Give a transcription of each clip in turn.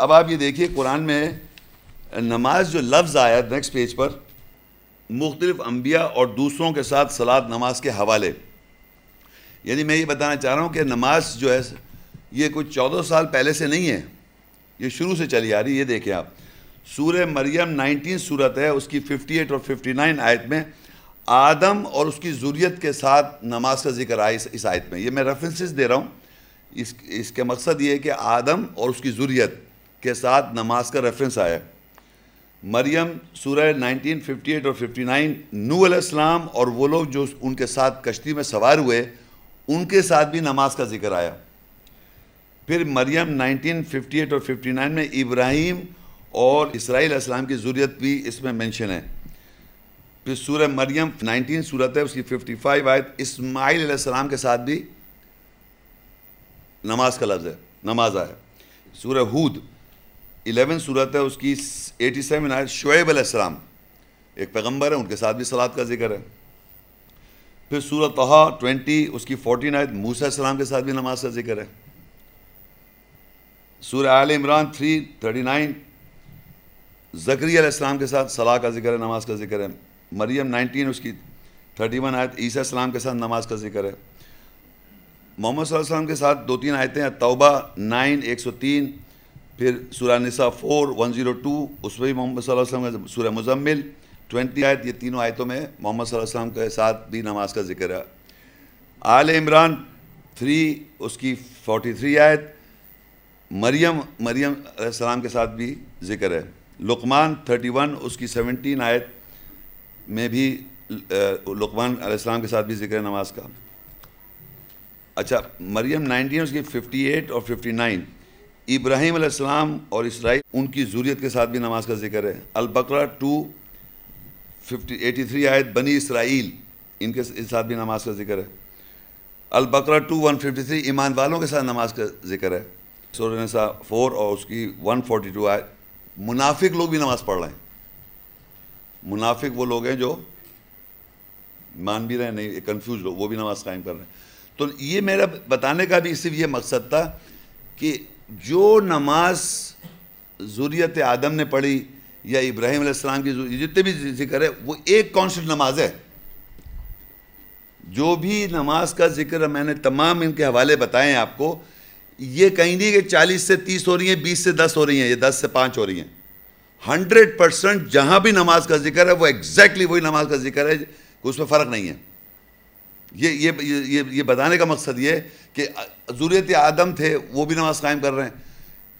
अब आप ये देखिए कुरान में नमाज जो लफ्ज़ आया नेक्स्ट पेज पर मुख्तलिफ अम्बिया और दूसरों के साथ सलाद नमाज के हवाले यानी मैं ये बताना चाह रहा हूँ कि नमाज जो है ये कुछ चौदह साल पहले से नहीं है ये शुरू से चली आ रही है ये देखें आप सूर मरियम नाइनटीन सूरत है उसकी फिफ्टी एट और फिफ्टी नाइन आयत में आदम और उसकी ज़ुरीत के साथ नमाज का जिक्र आया इस, इस आयत में ये मैं रेफरेंसेस दे रहा हूँ इस इसका मकसद ये है कि आदम और उसकी ज़ुरीत के साथ नमाज का रेफरेंस आया मरियम सूरह 1958 और 59 नू अलैहिस्सलाम और वो लोग जो उनके साथ कश्ती में सवार हुए उनके साथ भी नमाज का जिक्र आया फिर मरियम 1958 और 59 में इब्राहिम और इसराइल इस्लाम की ज़रूरत भी इसमें मेंशन है फिर सूरह मरियम 19 सूरत है उसकी 55 आयत इसमाइल अलैहिस्सलाम के साथ भी नमाज का लफ्ज़ है नमाज आया सूर हूद इलेवन सूरत है उसकी एटी सेवन आयत शुएब अलैहिस्सलाम एक पैगंबर है उनके साथ भी सलाद का जिक्र है फिर सूरत तहा ट्वेंटी उसकी फोर्टीन आयत मूसा सलाम के साथ भी नमाज का जिक्र है सूर Al Imran three thirty nine जकरी के साथ सलाह का जिक्र है नमाज का जिक्र है मरियम नाइनटीन उसकी थर्टी वन आयत ईसा सलाम के साथ नमाज का जिक्र है मोहम्मद वसल्लम के साथ दो तीन आयतें हैं तौबा नाइन एक सौ तीन फिर नसा फोर वन ज़ीरो टू उसमें भी मोहम्मद वसल्लम का सूर्य मुजम्मिल ट्वेंटी आयत ये तीनों आयतों में मोहम्मद वसल्लम के साथ भी नमाज का जिक्र है आल इमरान थ्री उसकी फोर्टी थ्री आयत मरियम मरियम सलाम के साथ भी जिक्र है लुकमान थर्टी वन उसकी सेवनटीन आयत में भी लुकमान आसमाम के साथ भी जिक्र है नमाज का अच्छा मरियम नाइनटीन उसकी फिफ्टी एट और फिफ्टी नाइन इब्राहिम अलैहिस्सलाम और इसराइल उनकी जूरीत के साथ भी नमाज का जिक्र है बकरा टू फिफ्टी एटी थ्री आयत बनी इसराइल इनके साथ भी नमाज का जिक्र है बकरा टू वन फिफ्टी थ्री ईमान वालों के साथ नमाज का जिक्र है सोरसा फोर और उसकी वन फोर्टी टू आयत मुनाफिक लोग भी नमाज़ पढ़ रहे हैं मुनाफिक वो लोग हैं जो मान भी रहे हैं नहीं कन्फ्यूज लोग वो भी नमाज़ कायम कर रहे हैं तो ये मेरा बताने का भी सिर्फ ये मकसद था कि जो नमाज ज़ुरियत आदम ने पढ़ी या इब्राहिम अलैहिस्सलाम की जितने भी जिक्र है वो एक कॉन्स्टेंट नमाज है जो भी नमाज का जिक्र मैंने तमाम इनके हवाले बताए हैं आपको ये कहीं नहीं कि चालीस से तीस हो रही हैं बीस से दस हो रही हैं ये दस से पाँच हो रही हैं हंड्रेड परसेंट जहाँ भी नमाज का जिक्र है वो एग्जैक्टली exactly वही नमाज का जिक्र है उसमें फ़र्क नहीं है ये ये ये ये बताने का मकसद ये कि जरूरत आदम थे वो भी नमाज़ कायम कर रहे हैं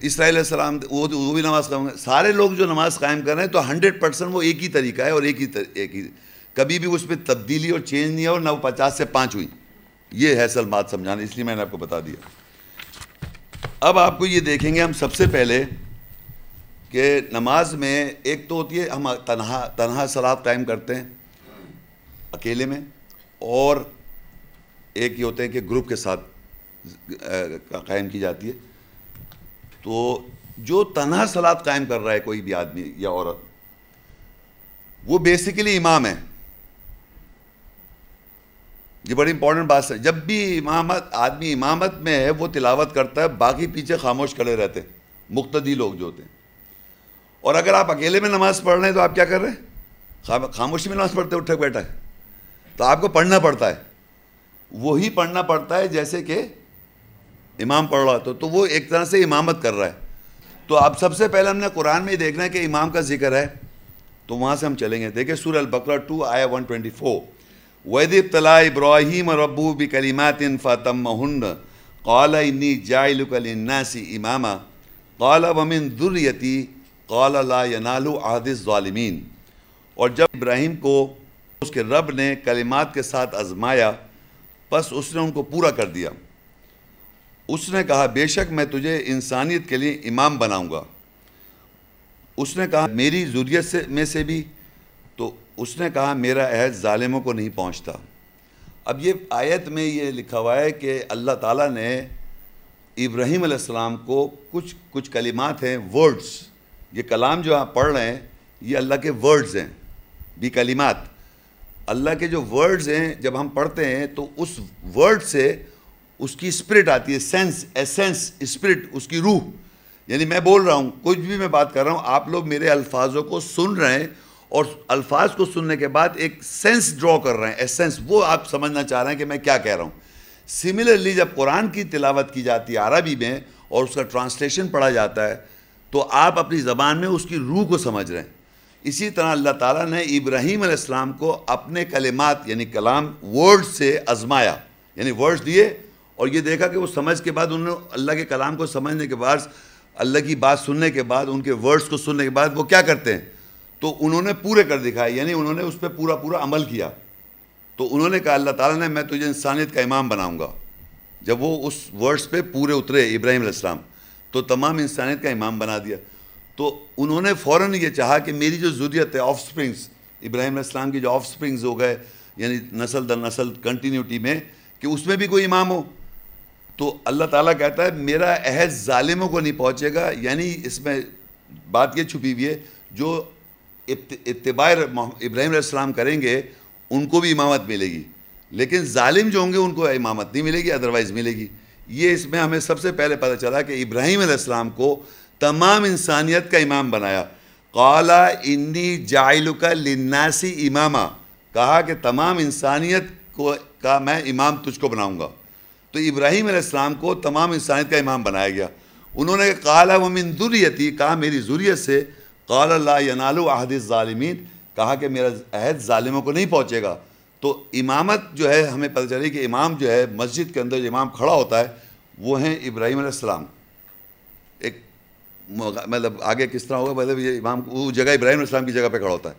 इसराइल सलाम वो वो भी नमाज़ कायम कर सारे लोग जो नमाज़ कायम कर रहे हैं तो हंड्रेड परसेंट वो एक ही तरीका है और एक ही तर, एक ही कभी भी उस पर तब्दीली और चेंज नहीं है और ना वो पचास से पाँच हुई ये है असल बात समझाना इसलिए मैंने आपको बता दिया अब आपको ये देखेंगे हम सबसे पहले कि नमाज में एक तो होती है हम तनहा तनहा सलाद कायम करते हैं अकेले में और एक ये होते हैं कि ग्रुप के साथ कायम की जाती है तो जो तनहा सलाद कायम कर रहा है कोई भी आदमी या औरत वो बेसिकली इमाम है ये बड़ी इंपॉर्टेंट बात है जब भी इमामत आदमी इमामत में है वो तिलावत करता है बाकी पीछे खामोश खड़े रहते हैं मुख्तदी लोग जो होते हैं और अगर आप अकेले में नमाज पढ़ रहे हैं तो आप क्या कर रहे हैं खामोशी में नमाज पढ़ते उठक बैठा है तो आपको पढ़ना पड़ता है वही पढ़ना पड़ता है जैसे कि इमाम पढ़ रहा तो, तो वो एक तरह से इमामत कर रहा है तो अब सबसे पहले हमने कुरान में ही देखना है कि इमाम का जिक्र है तो वहाँ से हम चलेंगे देखिए सूर बकरा टू आया वन ट्वेंटी फोर वैद इब्तला इब्राहिम रबू फ़ातम फ़ातमहन कौल इन्नी जाइलकलन्नासी इमामा कौल वमिन दुर्यती कौल ला यनालु आदिस ालमीन और जब इब्राहिम को उसके रब ने कलिमात के साथ आजमाया बस उसने उनको पूरा कर दिया उसने कहा बेशक मैं तुझे इंसानियत के लिए इमाम बनाऊंगा उसने कहा मेरी ज़रूरत से में से भी तो उसने कहा मेरा अहद ालिमों को नहीं पहुंचता अब ये आयत में ये लिखा हुआ है कि अल्लाह ताला ने इब्राहिम अलैहिस्सलाम को कुछ कुछ कलिमात हैं वर्ड्स ये कलाम जो आप पढ़ रहे हैं ये अल्लाह के वर्ड्स हैं भी कलिमात अल्लाह के जो वर्ड्स हैं जब हम पढ़ते हैं तो उस वर्ड से उसकी स्पिरिट आती है सेंस एसेंस स्पिरिट उसकी रूह यानी मैं बोल रहा हूँ कुछ भी मैं बात कर रहा हूँ आप लोग मेरे अल्फाजों को सुन रहे हैं और अल्फाज को सुनने के बाद एक सेंस ड्रॉ कर रहे हैं एसेंस वो आप समझना चाह रहे हैं कि मैं क्या कह रहा हूँ सिमिलरली जब कुरान की तिलावत की जाती है अरबी में और उसका ट्रांसलेशन पढ़ा जाता है तो आप अपनी ज़बान में उसकी रूह को समझ रहे हैं इसी तरह अल्लाह ताला ने इब्राहीम अलैहिस्सलाम को अपने कलिमात यानी कलाम वर्ड से आजमाया यानी वर्ड्स दिए और ये देखा कि वो समझ के बाद उन्होंने अल्लाह के कलाम को समझने के बाद अल्लाह की बात सुनने के बाद उनके वर्ड्स को सुनने के बाद वो क्या करते हैं तो उन्होंने पूरे कर दिखाए यानी उन्होंने उस पर पूरा पूरा अमल किया तो उन्होंने कहा अल्लाह ताला ने मैं तुझे इंसानियत का इमाम बनाऊंगा जब वो उस वर्ड्स पे पूरे उतरे इब्राहिम अलैहिस्सलाम तो तमाम इंसानियत का इमाम बना दिया तो उन्होंने फ़ौर ये चाहा कि मेरी जो ज़रूरत है ऑफ स्प्रिंग्स इब्राहिम इस्लाम की जो ऑफ स्प्रिंग्स हो गए यानी नसल दर नसल कंटिन्यूटी में कि उसमें भी कोई इमाम हो तो अल्लाह ताला कहता है मेरा अहद ालिमों को नहीं पहुँचेगा यानी इसमें बात ये छुपी हुई है जो इतबा इब्राहिम इस्लाम करेंगे उनको भी इमामत मिलेगी लेकिन ालिम जो होंगे उनको इमामत नहीं मिलेगी अदरवाइज़ मिलेगी ये इसमें हमें सबसे पहले पता चला कि इब्राहिम को तमाम इंसानियत का इमाम बनाया कला इन्नी का लिन्नासी इमामा कहा कि तमाम इंसानियत को का मैं इमाम तुझको बनाऊंगा तो इब्राहिम अलैहिस्सलाम को तमाम इंसानियत का इमाम बनाया गया उन्होंने कहा वमिन दुरियती कहा मेरी जुरियत से कला यनालु अहदिस ालमीन कहा कि मेरा अहद ालिमों को नहीं पहुँचेगा तो इमामत जो है हमें पता चली कि इमाम जो है मस्जिद के अंदर जो इमाम खड़ा होता है वो हैं इब्राहिम अलैहिस्सलाम मतलब आगे किस तरह होगा मतलब ये इमाम वो जगह इब्राहिम इस्लाम की जगह पे खड़ा होता है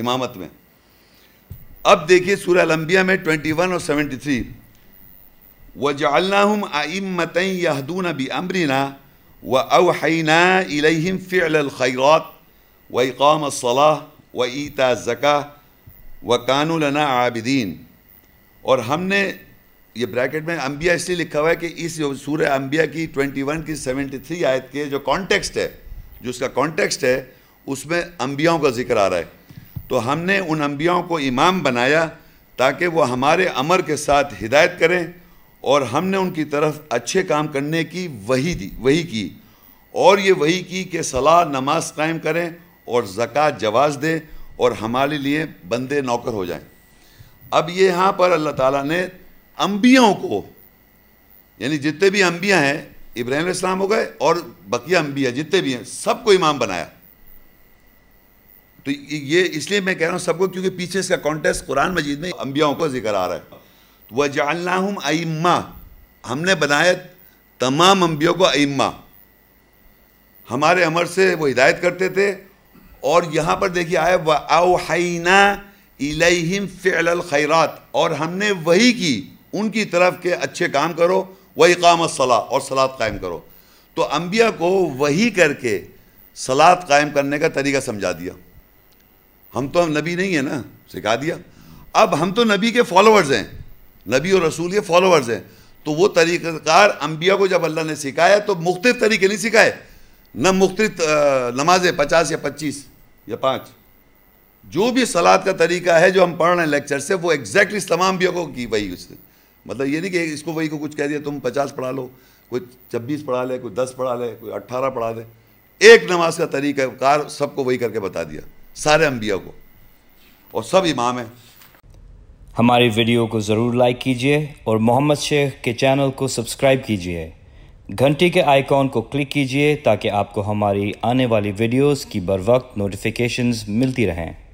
इमामत में अब देखिए सूर्य लम्बिया में 21 और 73 थ्री व जालनाम आइमत यहदून बी अमरीना व अवहना इलहिम फ़िलखैरत व इकाम सलाह व ईता ज़क़ा व कानूलना आबिदीन और हमने ये ब्रैकेट में अंबिया इसलिए लिखा हुआ है कि इस सूर्य अंबिया की 21 की 73 आयत के जो कॉन्टेक्स्ट है जो उसका कॉन्टेक्स्ट है उसमें अंबियाओं का जिक्र आ रहा है तो हमने उन अंबियाओं को इमाम बनाया ताकि वो हमारे अमर के साथ हिदायत करें और हमने उनकी तरफ अच्छे काम करने की वही दी वही की और ये वही की कि सलाह नमाज कायम करें और ज़क़ात जवाज़ दें और हमारे लिए बंदे नौकर हो जाएँ अब ये यहाँ पर अल्लाह ताला ने अम्बियों को यानी जितने भी अंबिया हैं इब्राहिम इस्लाम हो गए और बकिया अंबिया जितने भी हैं सबको इमाम बनाया तो ये इसलिए मैं कह रहा हूँ सबको क्योंकि पीछे इसका कॉन्टेस्ट कुरान मजीद में अम्बियाओं का जिक्र आ रहा है तो वह जालनाहम अम्मा हमने बनाया तमाम अम्बियों को अम्मा हमारे अमर से वो हिदायत करते थे और यहाँ पर देखिए आया व आना इलहिम फ़िल खैरात और हमने वही की उनकी तरफ के अच्छे काम करो वही काम सलाह और सलाद कायम करो तो अम्बिया को वही करके सलाद कायम करने का तरीका समझा दिया हम तो हम नबी नहीं है ना सिखा दिया अब हम तो नबी के फॉलोअर्स हैं नबी और रसूल के फॉलोअर्स हैं तो वो तरीक़ार अम्बिया को जब अल्लाह ने सिखाया तो मुख्तफ तरीके नहीं सिखाए न मुख्त नमाजें पचास या पच्चीस या पाँच जो भी सलाद का तरीका है जो हम पढ़ रहे हैं लेक्चर से वो एग्जैक्टली इस तमाम अम्बिया को की वही उसने मतलब ये नहीं कि इसको वही को कुछ कह दिया तुम पचास पढ़ा लो कोई छब्बीस पढ़ा ले कोई दस पढ़ा ले कोई अट्ठारह पढ़ा दे एक नमाज का तरीका कार सबको वही करके बता दिया सारे अम्बिया को और सब इमाम हैं हमारी वीडियो को ज़रूर लाइक कीजिए और मोहम्मद शेख के चैनल को सब्सक्राइब कीजिए घंटी के आइकॉन को क्लिक कीजिए ताकि आपको हमारी आने वाली वीडियोस की बर वक्त नोटिफिकेशंस मिलती रहें